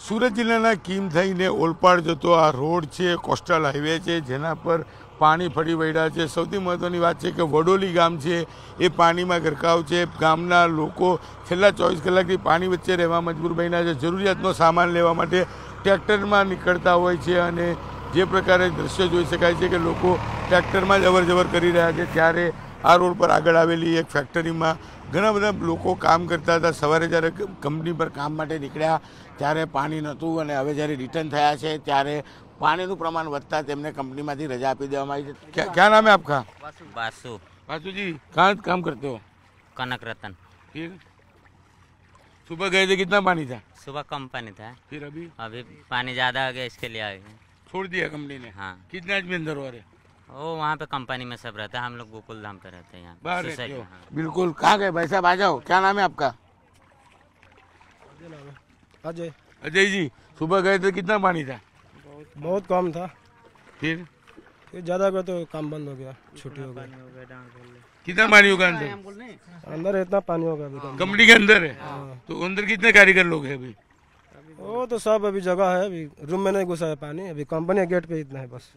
સુરત જિલ્લાના કીમ થઈને ઓલપાડ જતો આ રોડ છે કોસ્ટલ હાઈવે છે જેના પર પાણી ભરી વળ્યા છે સૌથી મહત્વની વાત છે કે વડોલી ગામ છે એ પાણીમાં ઘરકાવ છે ગામના લોકો છેલ્લા 24 કલાકથી પાણી વચ્ચે રહેવા મજબૂર બન્યા છે જરૂરિયાતનો સામાન લેવા માટે ટ્રેક્ટરમાં નીકળતા હોય છે અને જે પ્રકારનું દ્રશ્ય જોઈ શકાય છે કે લોકો ટ્રેક્ટરમાં જબરજબર કરી રહ્યા કે ક્યારે आर ओर पर आगे आवेली एक फैक्ट्री में ઘણા બધા લોકો કામ કરતા હતા સવારે જરે કંપની પર કામ માટે નીકળ્યા ત્યારે પાણી નતું અને હવે જ્યારે રીટર્ન થયા છે ત્યારે પાણીનું પ્રમાણ વધતા તેમણે કંપનીમાંથી રજા આપી દેવામાં આવી છે શું નામ है आपका बासु बासु बासु जी कहां काम करते हो કનક રતન ઠીક સવારે ગઈ દે કેટના પાણી تھا સવારે کم પાણી تھا फिर अभी अभी પાણી જ्यादा हो गया इसके लिए आए हैं છોડ दिया कंपनी ने हां कितनेज मेंंदर वाले वो वहाँ पे कंपनी में सब रहता है हम लोग गोकुल धाम पे रहते हैं हाँ। बिल्कुल कहाँ गए भाई साहब आ जाओ क्या नाम है आपका अजय अजय जी सुबह गए थे कितना पानी था बहुत कम था फिर ज्यादा तो काम बंद हो गया छुट्टी हो गई कितना पानी होगा अंदर अंदर इतना पानी होगा अभी तो। कंपनी के अंदर है हाँ। तो अंदर कितने कारीगर लोग हैं अभी वो तो सब अभी जगह है अभी रूम में नहीं घुसा है पानी अभी कंपनी गेट पे इतना है बस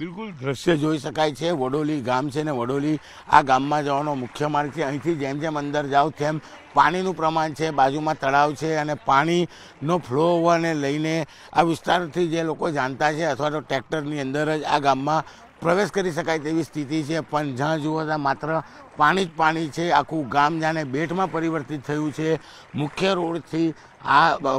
બિલકુલ દ્રશ્ય જોઈ શકાય છે વડોલી ગામ છે ને વડોલી આ ગામમાં જવાનો મુખ્ય માર્ગ છે અહીંથી જેમ જેમ અંદર જાઓ તેમ પાણીનું પ્રમાણ છે બાજુમાં તળાવ છે અને પાણીનો ફ્લો હોવાને લઈને આ વિસ્તારથી જે લોકો જાણતા છે અથવા તો ટ્રેક્ટરની અંદર જ આ ગામમાં રાવેસ કરી શકાય તે વિસ્તીતી છે પણ જ્યાં જુઓ તો માત્ર પાણી જ પાણી છે આકુ ગામ જાને બેટમાં પરિવર્તિત થયું છે મુખ્ય રોડ થી આ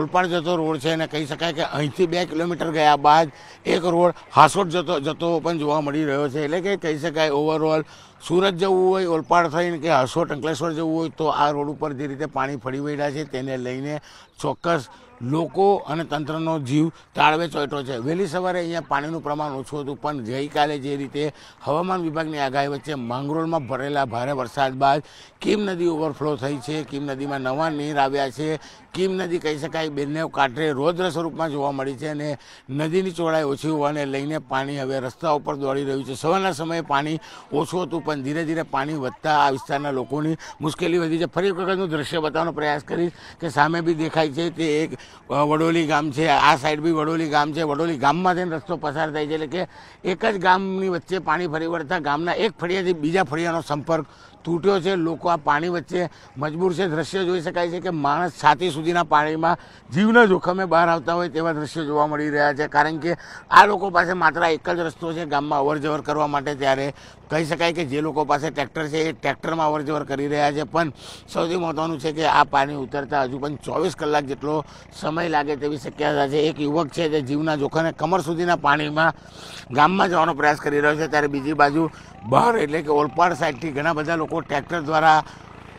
ઓલપાળ જેતો રોડ છે અને કહી શકાય કે અહીંથી 2 કિલોમીટર ગયા બાદ એક રોડ હાસોટ જેતો જતો પણ જોવા મળી રહ્યો છે એટલે કે કહી શકાય ઓવરઓલ સુરજ જેવું હોય ઓલપાળ થઈને કે હાસોટ કંલેશ્વર જેવું હોય તો આ રોડ ઉપર જે રીતે પાણી ફળીવળ્યા છે તેને લઈને ચોક્કસ લોકો અને તંત્રનો જીવ તાળવે ચોટો છે વહેલી સવારે અહીંયા પાણીનું પ્રમાણ ઓછું હતું પણ ગઈકાલે જે રીતે હવામાન વિભાગની આગાહી વચ્ચે માંગરોળમાં ભરેલા ભારે વરસાદ બાદ કીમ નદી ઓવરફ્લો થઈ છે કીમ નદીમાં નવા નીર આવ્યા છે કીમ નદી કહી શકાય બંને કાંઠે રોદ્ર સ્વરૂપમાં જોવા મળી છે અને નદીની ચોળાઈ ઓછી હોવાને લઈને પાણી હવે રસ્તા ઉપર દોડી રહ્યું છે સવારના સમયે પાણી ઓછું હતું પણ ધીરે ધીરે પાણી વધતા આ વિસ્તારના લોકોની મુશ્કેલી વધી છે ફરી એક વખતનું દ્રશ્ય બતાવવાનો પ્રયાસ કરીશ કે સામે બી દેખાય છે તે એક વાડોલી ગામ છે આ સાઈડ ભી વડોલી ગામ છે વડોલી ગામમાં જે રસ્તો પસાર થઈ જાય એટલે કે એક જ ગામની વચ્ચે પાણી ભરીવડતા ગામના એક ફળિયાથી બીજા ફળિયાનો સંપર્ક તૂટ્યો છે લોકો આ પાણી વચ્ચે મજબૂર છે દ્રશ્ય જોઈ શકાય છે કે માણસ સાતી સુધીના પાણીમાં જીવના જોખમે બહાર આવતા હોય તેવા દ્રશ્ય જોવા મળી રહ્યા છે કારણ કે આ લોકો પાસે માત્ર એક જ રસ્તો છે ગામમાં ઓવરજવર કરવા માટે ત્યારે કહી શકાય કે જે લોકો પાસે ટ્રેક્ટર છે ટ્રેક્ટરમાં ઓવરજવર કરી રહ્યા છે પણ સૌથી મહત્વનું છે કે આ પાણી ઉતરતા હજુ પણ 24 કલાક જેટલો સમય લાગે તેવી શક્યતા છે એક યુવક છે જે જીવના જોખમે કમર સુધીના પાણીમાં ગામમાં જવાનો પ્રયાસ કરી રહ્યો છે તેની બીજી બાજુ બહાર એટલે કે ઓલ પાર સાઈડ થી ઘણા બધા લોકો ટ્રેક્ટર દ્વારા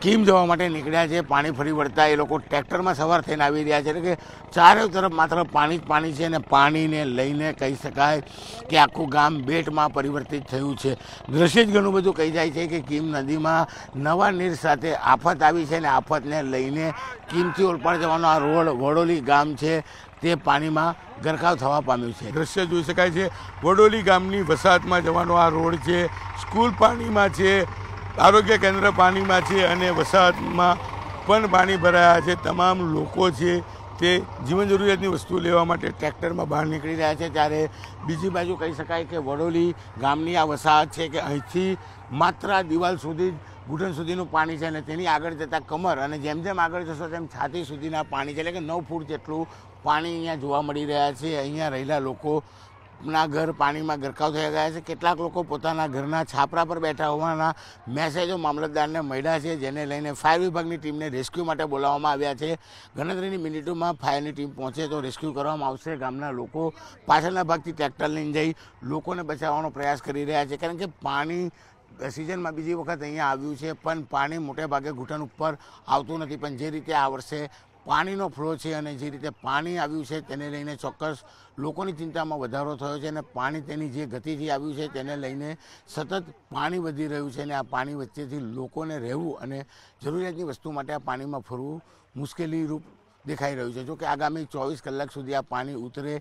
कीम જવા માટે નીકળ્યા છે પાણી ફરી વળતા એ લોકો ટ્રેક્ટરમાં સવાર થઈને આવી રહ્યા છે કે ચારે તરફ માત્ર પાણી પાણી છે અને પાણીને લઈને કહી શકાય કે આખું ગામ બેટમાં પરિવર્તિત થયું છે દ્રશ્ય જનઉમદો કહી જાય છે કે કીમ નદીમાં નવા નીર સાથે આફત આવી છે અને આફતને લઈને કીમ ચ્યોર પર જવાનો આ રોડ વડોલી ગામ છે તે પાણીમાં ઘરખાવ થવા પામ્યો છે દ્રશ્ય જોઈ શકાય છે વડોલી ગામની વસાહતમાં જવાનો આ રોડ છે સ્કૂલ પાણીમાં છે આરોગ્ય કેન્દ્ર પાણીમાં છે અને વસાહતમાં પણ પાણી ભરાયા છે તમામ લોકો છે તે જીવન જરૂરિયાતની વસ્તુ લેવા માટે ટ્રેક્ટરમાં બહાર નીકળી રહ્યા છે ત્યારે બીજી બાજુ કહી શકાય કે વડોલી ગામની આ વસાહત છે કે અહીંથી માત્ર આ દિવાલ સુધી ઘૂંટણ સુધીનું પાણી છે અને તેની આગળ જતાં કમર અને જેમ જેમ આગળ જશો તેમ છાતી સુધીના પાણી છે એટલે કે નવ ફૂટ જેટલું પાણી અહીંયા જોવા મળી રહ્યા છે અહીંયા રહેલા લોકો મના ઘર પાણીમાં ઘરકાઉ થઈ ગયા છે કેટલાક લોકો પોતાના ઘરના છાપરા પર બેઠા હોવાના મેસેજો મામલતદારને મળ્યા છે જેને લઈને ફાયર વિભાગની ટીમને રેસ્ક્યુ માટે બોલાવવામાં આવ્યા છે ઘટનાની મિનિટોમાં ફાયરની ટીમ પહોંચે તો રેસ્ક્યુ કરવામાં આવશે ગામના લોકો પાછળના ભાગથી ટ્રેક્ટર લઈને જઈ લોકોને બચાવવાનો પ્રયાસ કરી રહ્યા છે કારણ કે પાણી સિઝનમાં બીજી વખત અહીં આવ્યું છે પણ પાણી મોટા ભાગે ઘૂટન ઉપર આવતું નથી પણ જે રીતે આ વર્ષે પાણીનો ફ્લો છે અને જે રીતે પાણી આવ્યું છે તેના લઈને ચોક્કસ લોકોની ચિંતામાં વધારો થયો છે અને પાણી તેની જે ગતિથી આવ્યું છે તેના લઈને સતત પાણી વધી રહ્યું છે અને આ પાણી વચ્ચેથી લોકોને રહેવું અને જરૂરિયાતની વસ્તુ માટે આ પાણીમાં ફરવું મુશ્કેલીરૂપ દેખાઈ રહ્યું છે જો કે આગામી 24 કલાક સુધી આ પાણી ઉતરે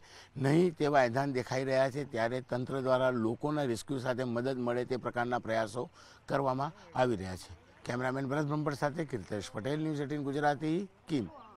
નહીં તેવા સંકેત દેખાઈ રહ્યા છે ત્યારે તંત્ર દ્વારા લોકોના રેસ્ક્યુ સાથે મદદ મળે તે પ્રકારના પ્રયાસો કરવામાં આવી રહ્યા છે કેમેરામેન બ્રહ્મપૂર સાથે કirteesh patel ન્યૂઝ ટીન ગુજરાતી કીમ